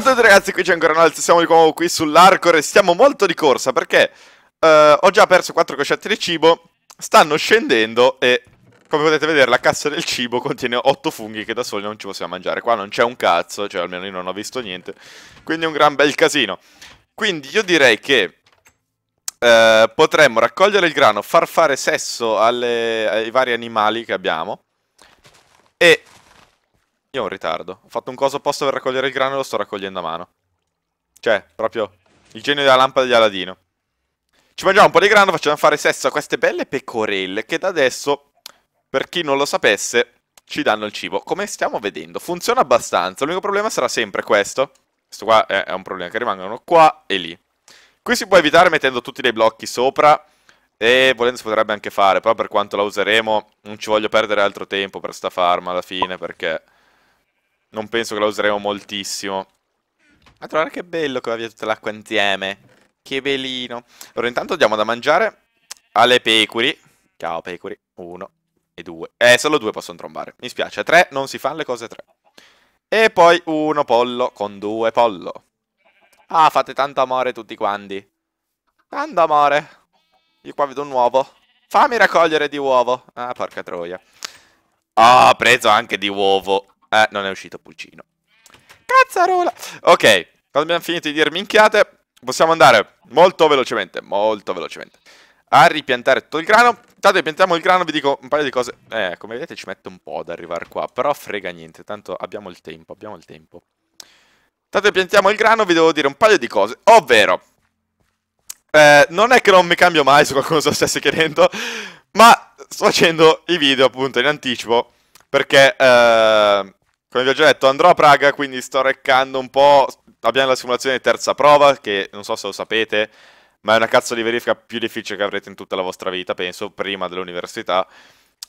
a tutti ragazzi, qui c'è ancora Nolt, siamo di nuovo qui sull'Arcor e stiamo molto di corsa perché uh, ho già perso 4 coscette di cibo, stanno scendendo e come potete vedere la cassa del cibo contiene 8 funghi che da soli non ci possiamo mangiare, qua non c'è un cazzo, cioè almeno io non ho visto niente, quindi è un gran bel casino. Quindi io direi che uh, potremmo raccogliere il grano, far fare sesso alle, ai vari animali che abbiamo e io ho un ritardo. Ho fatto un coso apposta per raccogliere il grano e lo sto raccogliendo a mano. Cioè, proprio il genio della lampada di Aladino. Ci mangiamo un po' di grano, facciamo fare sesso a queste belle pecorelle che da adesso, per chi non lo sapesse, ci danno il cibo. Come stiamo vedendo, funziona abbastanza. L'unico problema sarà sempre questo. Questo qua è un problema, che rimangono qua e lì. Qui si può evitare mettendo tutti dei blocchi sopra e volendo si potrebbe anche fare, però per quanto la useremo non ci voglio perdere altro tempo per sta farma alla fine perché... Non penso che la useremo moltissimo. Ma guarda che bello che abbia tutta l'acqua insieme. Che belino. Allora intanto diamo da mangiare alle pecuri. Ciao pecuri. Uno e due. Eh, solo due possono trombare. Mi spiace. Tre non si fanno le cose tre. E poi uno pollo con due pollo. Ah, fate tanto amore tutti quanti. Tanto amore. Io qua vedo un uovo. Fammi raccogliere di uovo. Ah, porca troia. Ah, oh, preso anche di uovo. Eh, non è uscito Pulcino. Cazzarola! Ok, quando abbiamo finito di dire minchiate, possiamo andare molto velocemente, molto velocemente, a ripiantare tutto il grano. Tanto ripiantiamo il grano, vi dico un paio di cose. Eh, come vedete ci mette un po' ad arrivare qua, però frega niente, tanto abbiamo il tempo, abbiamo il tempo. Tanto ripiantiamo il grano, vi devo dire un paio di cose, ovvero... Eh, non è che non mi cambio mai se qualcuno se lo stesse chiedendo, ma sto facendo i video appunto in anticipo perché eh, come vi ho già detto, andrò a Praga, quindi sto reccando un po'... Abbiamo la simulazione di terza prova, che non so se lo sapete, ma è una cazzo di verifica più difficile che avrete in tutta la vostra vita, penso, prima dell'università.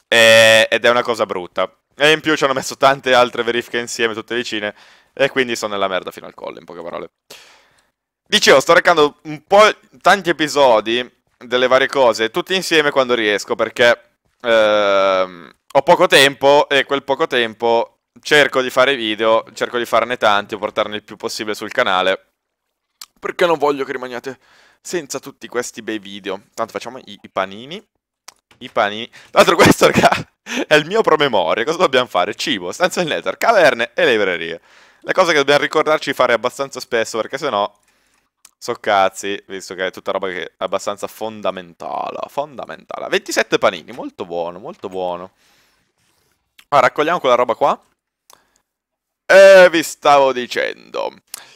E... Ed è una cosa brutta. E in più ci hanno messo tante altre verifiche insieme, tutte vicine, e quindi sono nella merda fino al collo, in poche parole. Dicevo, sto recando un po' tanti episodi delle varie cose, tutti insieme quando riesco, perché... Ehm ho poco tempo e quel poco tempo cerco di fare video, cerco di farne tanti o portarne il più possibile sul canale, perché non voglio che rimaniate senza tutti questi bei video. Tanto facciamo i, i panini. I panini. Tra l'altro questo, raga, è il mio promemoria. Cosa dobbiamo fare? Cibo, stanza del nether, caverne e librerie. Le cose che dobbiamo ricordarci di fare abbastanza spesso, perché sennò... So cazzi, visto che è tutta roba che è abbastanza fondamentale. Fondamentale. 27 panini, molto buono, molto buono. Allora, raccogliamo quella roba qua. Eh, vi stavo dicendo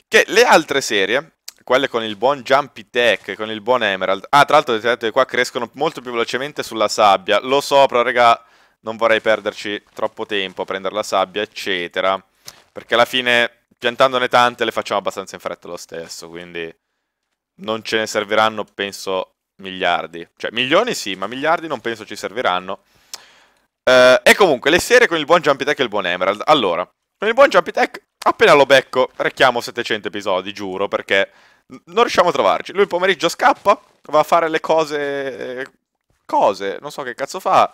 che le altre serie, quelle con il buon Jumpy Tech, con il buon Emerald, ah tra l'altro vedete qua crescono molto più velocemente sulla sabbia, lo so però raga non vorrei perderci troppo tempo a prendere la sabbia eccetera, perché alla fine piantandone tante le facciamo abbastanza in fretta lo stesso, quindi non ce ne serviranno penso miliardi, cioè milioni sì, ma miliardi non penso ci serviranno. Eh, e comunque le serie con il buon Jumpy Tech e il buon Emerald, allora... Con il buon Jumpy Tech, ecco, appena lo becco, recchiamo 700 episodi, giuro, perché non riusciamo a trovarci. Lui il pomeriggio scappa, va a fare le cose... cose, non so che cazzo fa...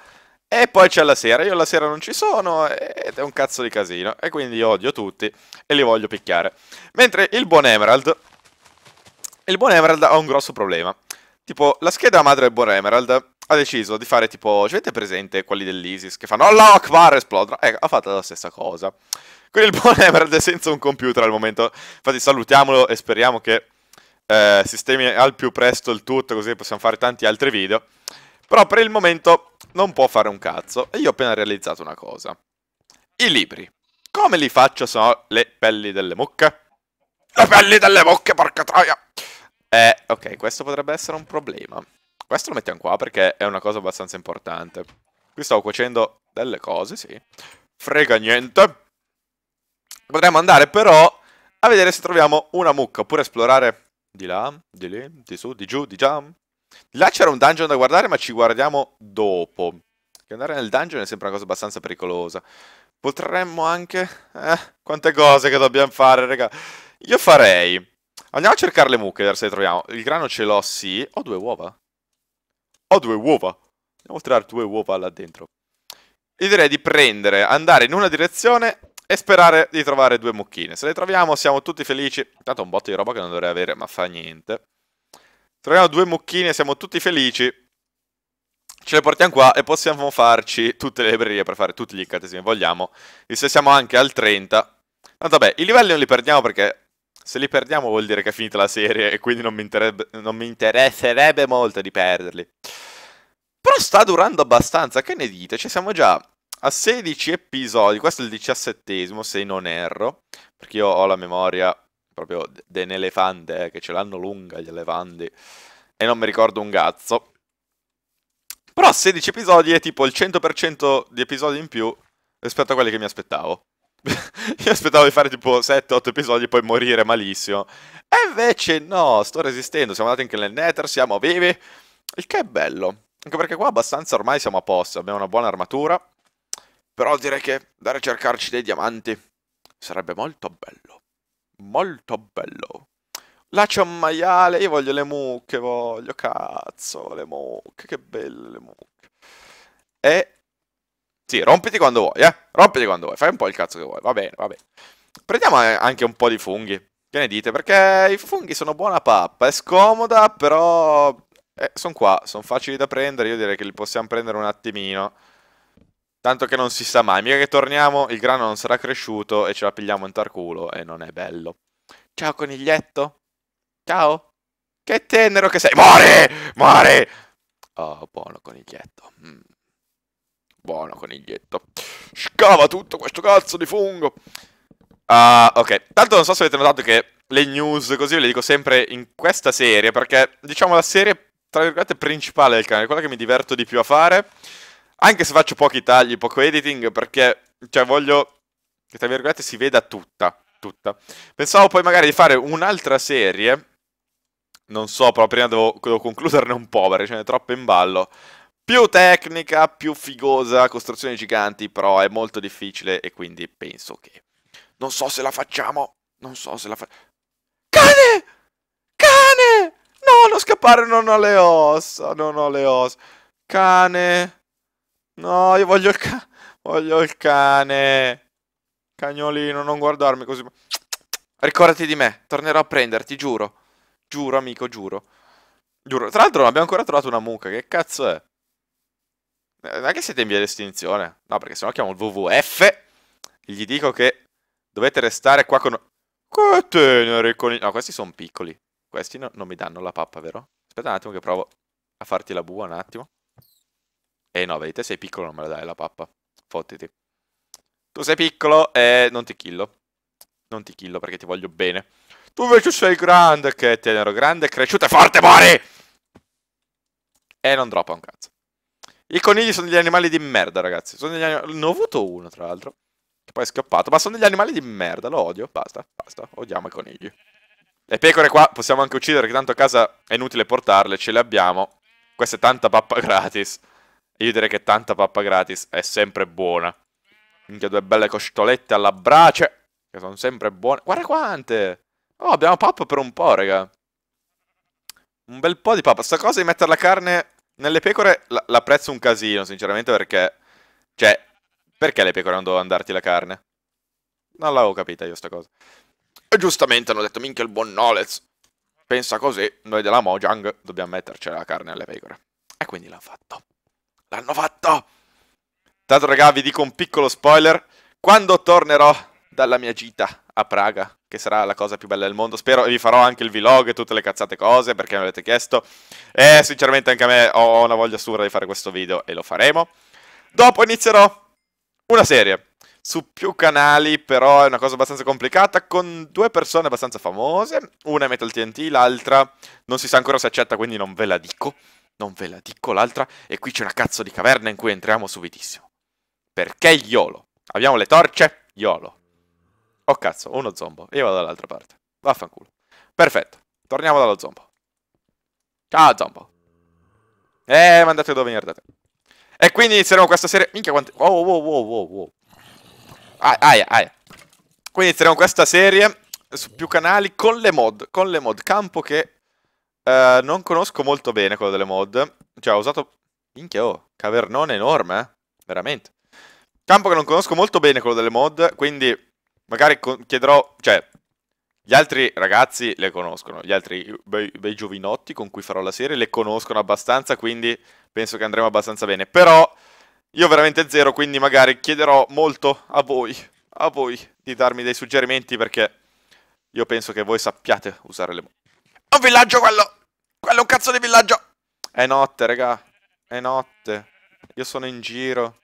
E poi c'è la sera, io la sera non ci sono ed è un cazzo di casino. E quindi io odio tutti e li voglio picchiare. Mentre il buon Emerald... Il buon Emerald ha un grosso problema. Tipo, la scheda madre del buon Emerald ha deciso di fare tipo... Ci avete presente quelli dell'Isis che fanno... Allah Akbar esplodono? Ecco, ha fatto la stessa cosa. Quindi il buon Emerald è senza un computer al momento. Infatti salutiamolo e speriamo che eh, sistemi al più presto il tutto, così possiamo fare tanti altri video. Però per il momento non può fare un cazzo. E io ho appena realizzato una cosa. I libri. Come li faccio se no le pelli delle mucche? Le pelli delle mucche, porca troia! Eh, ok, questo potrebbe essere un problema. Questo lo mettiamo qua perché è una cosa abbastanza importante. Qui stavo cuocendo delle cose, sì. Frega niente. Potremmo andare però a vedere se troviamo una mucca, oppure esplorare di là, di lì, di su, di giù, di già. Di là c'era un dungeon da guardare, ma ci guardiamo dopo. Che andare nel dungeon è sempre una cosa abbastanza pericolosa. Potremmo anche... Eh, quante cose che dobbiamo fare, raga. Io farei... Andiamo a cercare le mucche, vedere se le troviamo. Il grano ce l'ho, sì. Ho due uova. Ho due uova. Andiamo a tirare due uova là dentro. Io direi di prendere, andare in una direzione e sperare di trovare due mucchine. Se le troviamo siamo tutti felici. Intanto un botto di roba che non dovrei avere, ma fa niente. Troviamo due mucchine, siamo tutti felici. Ce le portiamo qua e possiamo farci tutte le librerie per fare tutti gli incantesimi che vogliamo. E se siamo anche al 30. Tanto vabbè, i livelli non li perdiamo perché se li perdiamo vuol dire che è finita la serie e quindi non mi, non mi interesserebbe molto di perderli. Però sta durando abbastanza, che ne dite? Cioè siamo già a 16 episodi, questo è il diciassettesimo se non erro, perché io ho la memoria proprio dell'elefante, eh, che ce l'hanno lunga gli elefanti, e non mi ricordo un cazzo. Però a 16 episodi è tipo il 100% di episodi in più rispetto a quelli che mi aspettavo. mi aspettavo di fare tipo 7-8 episodi e poi morire malissimo. E invece no, sto resistendo. Siamo andati anche nel Nether, siamo vivi. Il che è bello. Anche perché qua abbastanza ormai siamo a posto. Abbiamo una buona armatura. Però direi che andare a cercarci dei diamanti sarebbe molto bello. Molto bello. Là c'è un maiale, io voglio le mucche, voglio, cazzo, le mucche, che belle le mucche. E... Sì, rompiti quando vuoi, eh. Rompiti quando vuoi, fai un po' il cazzo che vuoi, va bene, va bene. Prendiamo eh, anche un po' di funghi. Che ne dite? Perché i funghi sono buona pappa, è scomoda, però... Eh, sono qua, sono facili da prendere, io direi che li possiamo prendere un attimino. Tanto che non si sa mai, mica che torniamo, il grano non sarà cresciuto e ce la pigliamo in tarculo e non è bello. Ciao coniglietto. Ciao. Che tenero che sei. Muore! Muore! Oh, buono coniglietto. Mm. Buono coniglietto. Scava tutto questo cazzo di fungo. Ah, uh, ok. Tanto non so se avete notato che le news così ve le dico sempre in questa serie, perché diciamo la serie, tra virgolette, principale del canale, quella che mi diverto di più a fare anche se faccio pochi tagli, poco editing, perché cioè, voglio che tra virgolette si veda tutta. tutta. Pensavo poi magari di fare un'altra serie. Non so, però prima devo, devo concluderne un po' perché ce n'è troppo in ballo. Più tecnica, più figosa, costruzioni giganti, però è molto difficile e quindi penso che... Non so se la facciamo, non so se la facciamo... Cane! Cane! No, non scappare, non ho le ossa, non ho le ossa. Cane... No, io voglio il ca... Voglio il cane. Cagnolino, non guardarmi così. Ricordati di me. Tornerò a prenderti, giuro. Giuro, amico, giuro. Giuro. Tra l'altro non abbiamo ancora trovato una mucca. Che cazzo è? Eh, non è che siete in via di estinzione. No, perché sennò chiamo il WWF. Gli dico che dovete restare qua con... Che tenere con... i... No, questi sono piccoli. Questi no, non mi danno la pappa, vero? Aspetta un attimo che provo a farti la bua un attimo. Eh no, vedi, te sei piccolo, non me la dai la pappa. Fottiti. Tu sei piccolo e eh, non ti killo. Non ti killo perché ti voglio bene. Tu invece sei grande, che tenero, grande, cresciuto e forte, muori! E eh, non droppa un cazzo. I conigli sono degli animali di merda, ragazzi. Sono degli animali... Ne ho avuto uno, tra l'altro. Che poi è scappato. Ma sono degli animali di merda, lo odio. Basta, basta. Odiamo i conigli. Le pecore qua possiamo anche uccidere, che tanto a casa è inutile portarle. Ce le abbiamo. Questa è tanta pappa gratis. E io direi che tanta pappa gratis è sempre buona. Minchia, due belle costolette alla brace. Che sono sempre buone. Guarda quante! Oh, abbiamo pappa per un po', raga. Un bel po' di pappa. Sta cosa di mettere la carne nelle pecore l'apprezzo un casino, sinceramente, perché... Cioè, perché le pecore non dovevano darti la carne? Non l'avevo capita io sta cosa. E giustamente hanno detto, minchia il buon Nolez. Pensa così, noi della Mojang dobbiamo metterci la carne alle pecore. E quindi l'ha fatto. L'hanno fatto! Tanto raga, vi dico un piccolo spoiler. Quando tornerò dalla mia gita a Praga, che sarà la cosa più bella del mondo, spero, e vi farò anche il vlog e tutte le cazzate cose, perché me l'avete chiesto. E sinceramente anche a me ho una voglia assurda di fare questo video, e lo faremo. Dopo inizierò una serie su più canali, però è una cosa abbastanza complicata, con due persone abbastanza famose, una è Metal TNT, l'altra non si sa ancora se accetta, quindi non ve la dico non ve la dico l'altra, e qui c'è una cazzo di caverna in cui entriamo subitissimo. Perché YOLO? Abbiamo le torce? YOLO. Oh cazzo, uno zombo. Io vado dall'altra parte. Vaffanculo. Perfetto. Torniamo dallo zombo. Ciao zombo. Eh, mandate dove venire da te. E quindi inizieremo questa serie... Minchia quante... Oh, wow, wow, wow, wow. Aia, aia, aia. Quindi inizieremo questa serie su più canali con le mod. Con le mod campo che eh, non conosco molto bene quello delle mod. Cioè, ho usato... Minchia, oh, cavernone enorme, eh? Veramente. Campo che non conosco molto bene quello delle mod, quindi magari chiederò... Cioè, gli altri ragazzi le conoscono, gli altri bei, bei giovinotti con cui farò la serie le conoscono abbastanza, quindi penso che andremo abbastanza bene. Però io veramente zero, quindi magari chiederò molto a voi, a voi, di darmi dei suggerimenti perché io penso che voi sappiate usare le mod. Oh, villaggio quello! Quello è un cazzo di villaggio! È notte, raga. È notte. Io sono in giro.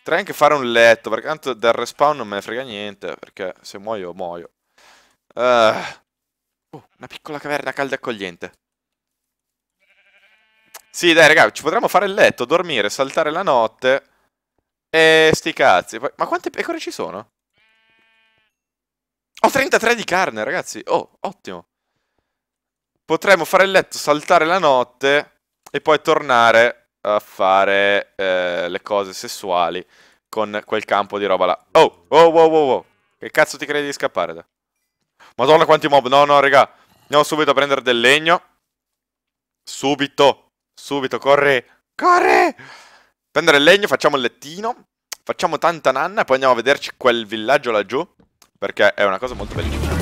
Potrei anche fare un letto, perché tanto del respawn non me ne frega niente, perché se muoio, muoio. Eh. Uh. Oh, una piccola caverna calda e accogliente. Sì, dai, raga, ci potremmo fare il letto, dormire, saltare la notte. E sti cazzi. Ma quante pecore ci sono? Ho 33 di carne, ragazzi. Oh, ottimo. Potremmo fare il letto, saltare la notte e poi tornare a fare eh, le cose sessuali con quel campo di roba là. Oh, oh, oh, oh, oh. Che cazzo ti credi di scappare da? Madonna quanti mob. No, no, raga. Andiamo subito a prendere del legno. Subito. Subito, corri. Corri! Prendere il legno, facciamo il lettino. Facciamo tanta nanna e poi andiamo a vederci quel villaggio laggiù. Perché è una cosa molto bellissima.